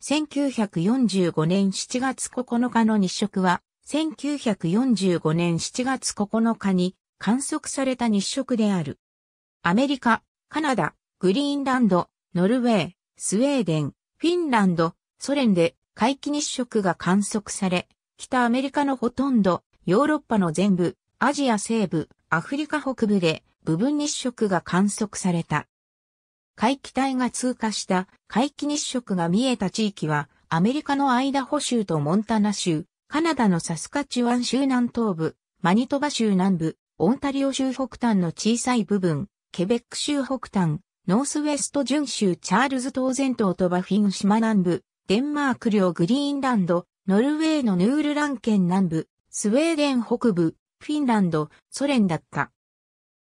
1945年7月9日の日食は、1945年7月9日に観測された日食である。アメリカ、カナダ、グリーンランド、ノルウェー、スウェーデン、フィンランド、ソ連で回帰日食が観測され、北アメリカのほとんど、ヨーロッパの全部、アジア西部、アフリカ北部で部分日食が観測された。回帰帯が通過した回帰日食が見えた地域は、アメリカのアイダホ州とモンタナ州、カナダのサスカチュワン州南東部、マニトバ州南部、オンタリオ州北端の小さい部分、ケベック州北端、ノースウェスト準州チャールズ島前島とバフィン島南部、デンマーク領グリーンランド、ノルウェーのヌールラン県南部、スウェーデン北部、フィンランド、ソ連だった。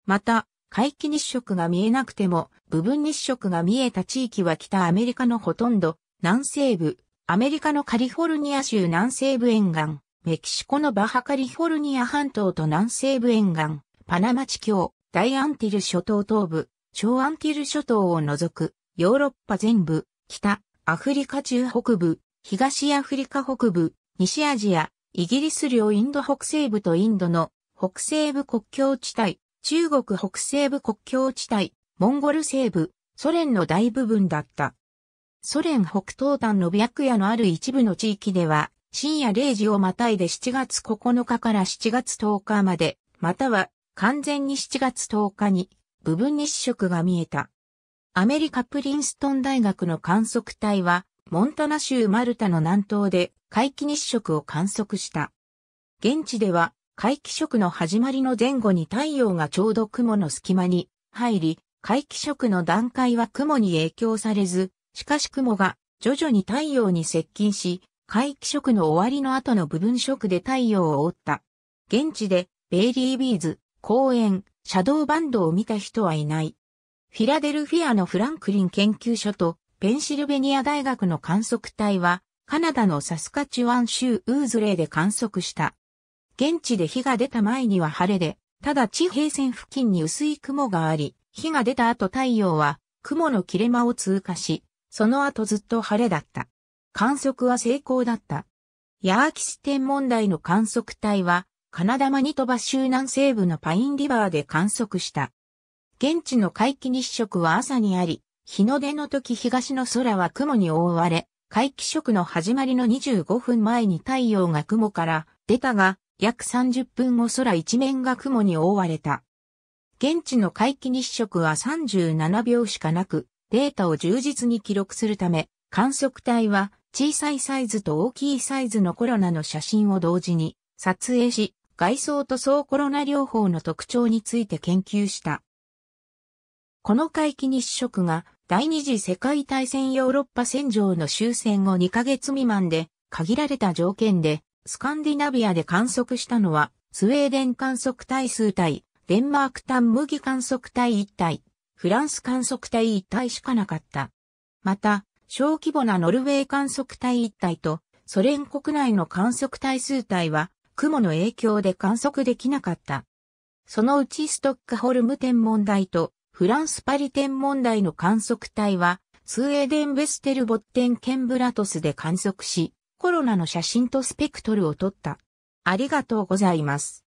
また、海既日食が見えなくても、部分日食が見えた地域は北アメリカのほとんど、南西部、アメリカのカリフォルニア州南西部沿岸、メキシコのバハカリフォルニア半島と南西部沿岸、パナマ地境、大アンティル諸島東部、小アンティル諸島を除く、ヨーロッパ全部、北、アフリカ中北部、東アフリカ北部、西アジア、イギリス領インド北西部とインドの北西部国境地帯、中国北西部国境地帯、モンゴル西部、ソ連の大部分だった。ソ連北東端の白夜のある一部の地域では、深夜0時をまたいで7月9日から7月10日まで、または完全に7月10日に部分日食が見えた。アメリカプリンストン大学の観測隊は、モンタナ州マルタの南東で回帰日食を観測した。現地では皆既食の始まりの前後に太陽がちょうど雲の隙間に入り、皆既食の段階は雲に影響されず、しかし雲が徐々に太陽に接近し、皆既食の終わりの後の部分食で太陽を覆った。現地でベイリービーズ、公園、シャドーバンドを見た人はいない。フィラデルフィアのフランクリン研究所とペンシルベニア大学の観測隊はカナダのサスカチュワン州ウーズレーで観測した。現地で火が出た前には晴れで、ただ地平線付近に薄い雲があり、火が出た後太陽は雲の切れ間を通過し、その後ずっと晴れだった。観測は成功だった。ヤーキス天文台の観測隊は、カナダマニトバ州南西部のパインリバーで観測した。現地の回帰日食は朝にあり、日の出の時東の空は雲に覆われ、回帰食の始まりの25分前に太陽が雲から出たが、約30分後空一面が雲に覆われた。現地の皆既日食は37秒しかなく、データを充実に記録するため、観測隊は小さいサイズと大きいサイズのコロナの写真を同時に撮影し、外装と総コロナ療法の特徴について研究した。この皆既日食が第二次世界大戦ヨーロッパ戦場の終戦後2ヶ月未満で限られた条件でスカンディナビアで観測したのは、スウェーデン観測隊数体、デンマーク単麦観測隊1体、フランス観測隊1体しかなかった。また、小規模なノルウェー観測隊1体と、ソ連国内の観測隊数体は、雲の影響で観測できなかった。そのうちストックホルム天文台と、フランスパリ天文台の観測隊は、スウェーデンベステルボッテンケンブラトスで観測し、コロナの写真とスペクトルを撮った。ありがとうございます。